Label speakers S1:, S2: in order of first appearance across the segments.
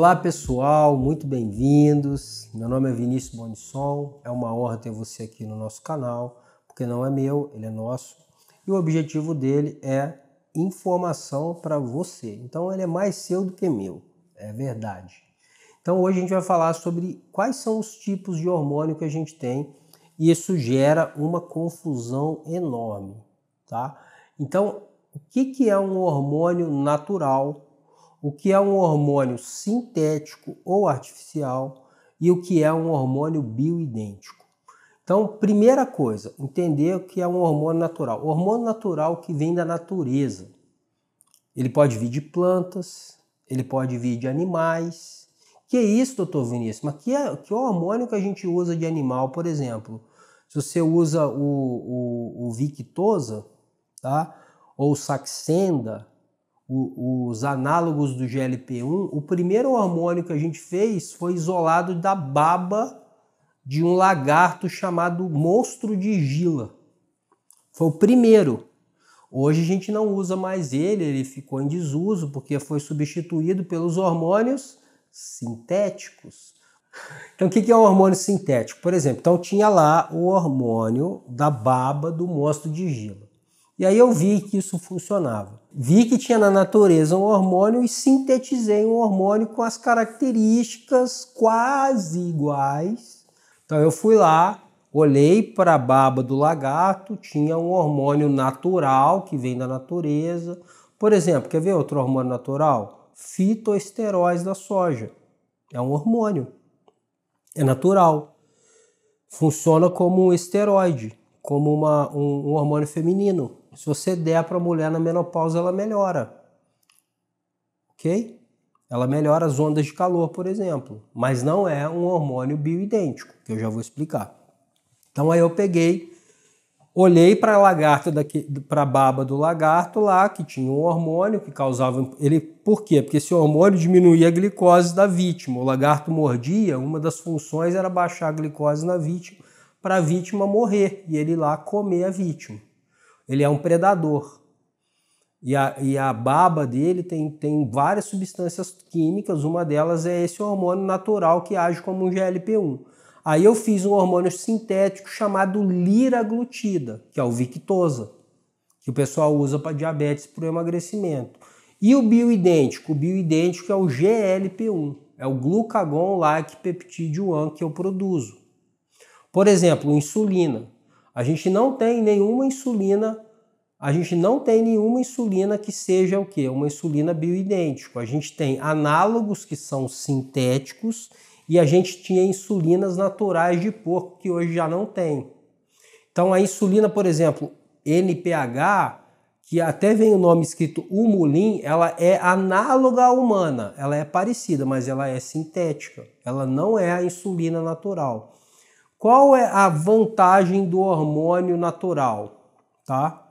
S1: Olá pessoal, muito bem-vindos. Meu nome é Vinícius Bonisson. É uma honra ter você aqui no nosso canal, porque não é meu, ele é nosso. E o objetivo dele é informação para você. Então ele é mais seu do que meu, é verdade. Então hoje a gente vai falar sobre quais são os tipos de hormônio que a gente tem e isso gera uma confusão enorme, tá? Então, o que, que é um hormônio natural o que é um hormônio sintético ou artificial e o que é um hormônio bioidêntico. Então, primeira coisa, entender o que é um hormônio natural. O hormônio natural que vem da natureza. Ele pode vir de plantas, ele pode vir de animais. Que é isso, doutor Vinícius? Mas que, é, que hormônio que a gente usa de animal, por exemplo? Se você usa o, o, o tá? ou Saxenda, os análogos do GLP-1, o primeiro hormônio que a gente fez foi isolado da baba de um lagarto chamado monstro de Gila. Foi o primeiro. Hoje a gente não usa mais ele, ele ficou em desuso porque foi substituído pelos hormônios sintéticos. Então, o que é um hormônio sintético? Por exemplo, então tinha lá o hormônio da baba do monstro de Gila. E aí eu vi que isso funcionava. Vi que tinha na natureza um hormônio e sintetizei um hormônio com as características quase iguais. Então eu fui lá, olhei para a baba do lagarto, tinha um hormônio natural que vem da natureza. Por exemplo, quer ver outro hormônio natural? Fitoesteróis da soja. É um hormônio. É natural. Funciona como um esteroide, como uma, um, um hormônio feminino se você der para a mulher na menopausa, ela melhora. Ok? Ela melhora as ondas de calor, por exemplo. Mas não é um hormônio bioidêntico, que eu já vou explicar. Então aí eu peguei, olhei para a lagarta, para a baba do lagarto lá, que tinha um hormônio que causava. Ele, por quê? Porque esse hormônio diminuía a glicose da vítima. O lagarto mordia, uma das funções era baixar a glicose na vítima, para a vítima morrer e ele lá comer a vítima. Ele é um predador. E a, e a baba dele tem, tem várias substâncias químicas, uma delas é esse hormônio natural que age como um GLP-1. Aí eu fiz um hormônio sintético chamado liraglutida, que é o Victosa que o pessoal usa para diabetes para emagrecimento. E o bioidêntico? O bioidêntico é o GLP-1, é o glucagon-like peptide 1 que eu produzo. Por exemplo, insulina. A gente não tem nenhuma insulina, a gente não tem nenhuma insulina que seja o que? Uma insulina bioidêntica. A gente tem análogos que são sintéticos e a gente tinha insulinas naturais de porco que hoje já não tem. Então a insulina, por exemplo, NPH, que até vem o nome escrito humulin, ela é análoga à humana, ela é parecida, mas ela é sintética. Ela não é a insulina natural. Qual é a vantagem do hormônio natural? Tá?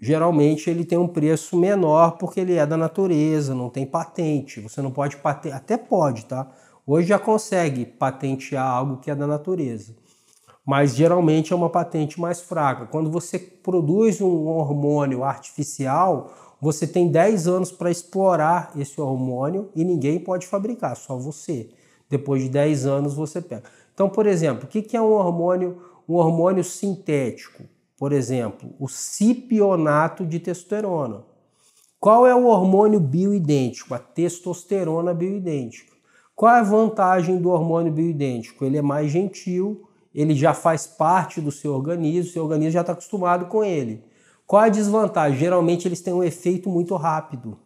S1: Geralmente ele tem um preço menor porque ele é da natureza, não tem patente. Você não pode patentear, até pode, tá? Hoje já consegue patentear algo que é da natureza, mas geralmente é uma patente mais fraca. Quando você produz um hormônio artificial, você tem 10 anos para explorar esse hormônio e ninguém pode fabricar, só você. Depois de 10 anos você pega. Então, por exemplo, o que é um hormônio, um hormônio sintético? Por exemplo, o cipionato de testosterona. Qual é o hormônio bioidêntico? A testosterona bioidêntica. Qual é a vantagem do hormônio bioidêntico? Ele é mais gentil, ele já faz parte do seu organismo, seu organismo já está acostumado com ele. Qual é a desvantagem? Geralmente eles têm um efeito muito rápido.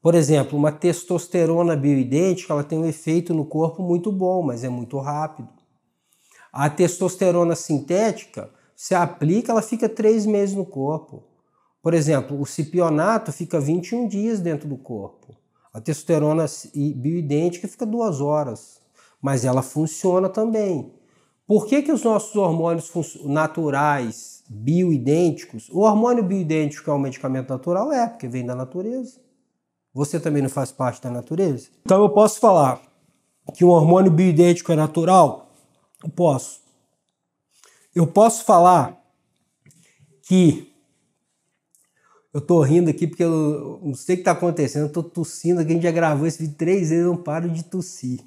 S1: Por exemplo, uma testosterona bioidêntica ela tem um efeito no corpo muito bom, mas é muito rápido. A testosterona sintética, você aplica, ela fica três meses no corpo. Por exemplo, o cipionato fica 21 dias dentro do corpo. A testosterona bioidêntica fica duas horas, mas ela funciona também. Por que, que os nossos hormônios naturais, bioidênticos, o hormônio bioidêntico é um medicamento natural? É, porque vem da natureza você também não faz parte da natureza? Então eu posso falar que um hormônio bioidêntico é natural? Eu posso. Eu posso falar que eu tô rindo aqui porque eu não sei o que tá acontecendo, eu tô tossindo aqui, a gente já gravou esse vídeo três vezes, eu não paro de tossir.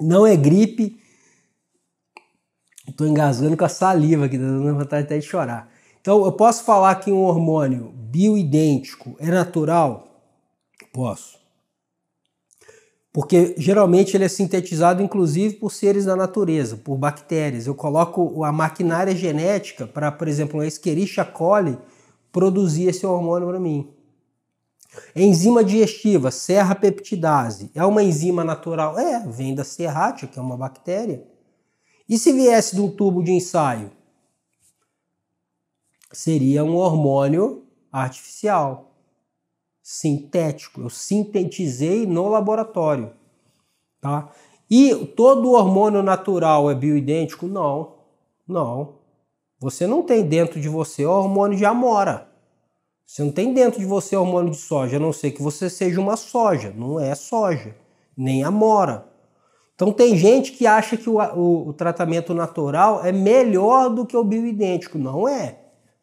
S1: Não é gripe, Estou tô engasgando com a saliva aqui, tá dando vontade até de chorar. Então, eu posso falar que um hormônio bioidêntico é natural? Posso. Porque geralmente ele é sintetizado, inclusive, por seres da natureza, por bactérias. Eu coloco a maquinária genética para, por exemplo, a Escherichia coli produzir esse hormônio para mim. Enzima digestiva, serra peptidase, é uma enzima natural? É, vem da serratia, que é uma bactéria. E se viesse de um tubo de ensaio? Seria um hormônio artificial sintético. Eu sintetizei no laboratório. Tá? E todo hormônio natural é bioidêntico? Não, não. Você não tem dentro de você hormônio de amora. Você não tem dentro de você hormônio de soja, a não ser que você seja uma soja. Não é soja, nem amora. Então tem gente que acha que o, o, o tratamento natural é melhor do que o bioidêntico. Não é.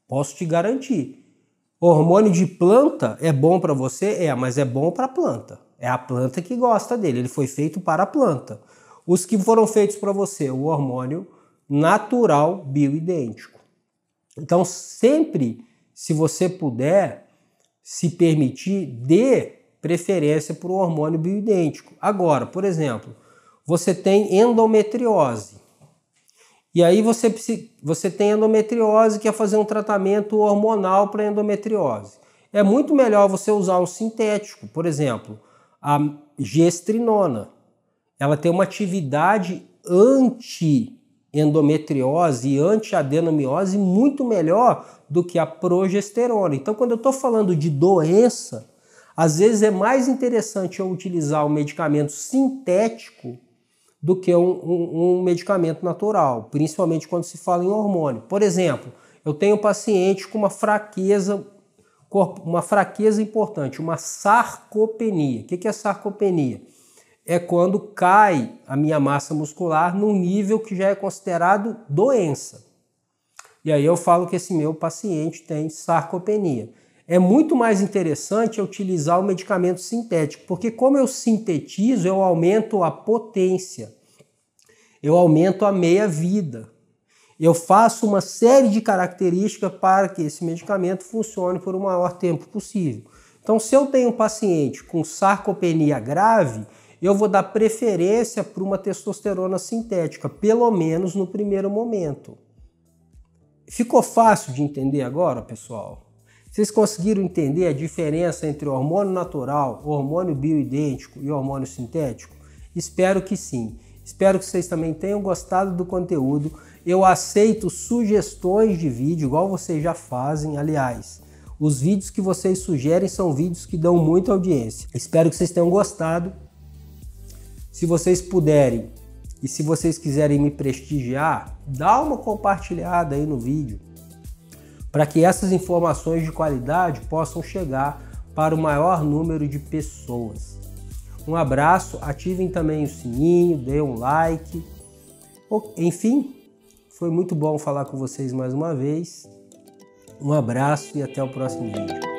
S1: Posso te garantir hormônio de planta é bom para você? É, mas é bom para a planta. É a planta que gosta dele, ele foi feito para a planta. Os que foram feitos para você, o hormônio natural bioidêntico. Então, sempre, se você puder se permitir, dê preferência para o hormônio bioidêntico. Agora, por exemplo, você tem endometriose. E aí você, você tem endometriose, que é fazer um tratamento hormonal para endometriose. É muito melhor você usar um sintético, por exemplo, a gestrinona. Ela tem uma atividade anti-endometriose e anti-adenomiose muito melhor do que a progesterona. Então, quando eu estou falando de doença, às vezes é mais interessante eu utilizar o um medicamento sintético do que um, um, um medicamento natural, principalmente quando se fala em hormônio. Por exemplo, eu tenho um paciente com uma fraqueza, uma fraqueza importante, uma sarcopenia. O que é sarcopenia? É quando cai a minha massa muscular num nível que já é considerado doença. E aí eu falo que esse meu paciente tem sarcopenia é muito mais interessante utilizar o medicamento sintético, porque como eu sintetizo, eu aumento a potência, eu aumento a meia-vida. Eu faço uma série de características para que esse medicamento funcione por o maior tempo possível. Então, se eu tenho um paciente com sarcopenia grave, eu vou dar preferência para uma testosterona sintética, pelo menos no primeiro momento. Ficou fácil de entender agora, pessoal? Vocês conseguiram entender a diferença entre hormônio natural, hormônio bioidêntico e hormônio sintético? Espero que sim. Espero que vocês também tenham gostado do conteúdo. Eu aceito sugestões de vídeo, igual vocês já fazem. Aliás, os vídeos que vocês sugerem são vídeos que dão muita audiência. Espero que vocês tenham gostado. Se vocês puderem e se vocês quiserem me prestigiar, dá uma compartilhada aí no vídeo para que essas informações de qualidade possam chegar para o maior número de pessoas. Um abraço, ativem também o sininho, deem um like. Enfim, foi muito bom falar com vocês mais uma vez. Um abraço e até o próximo vídeo.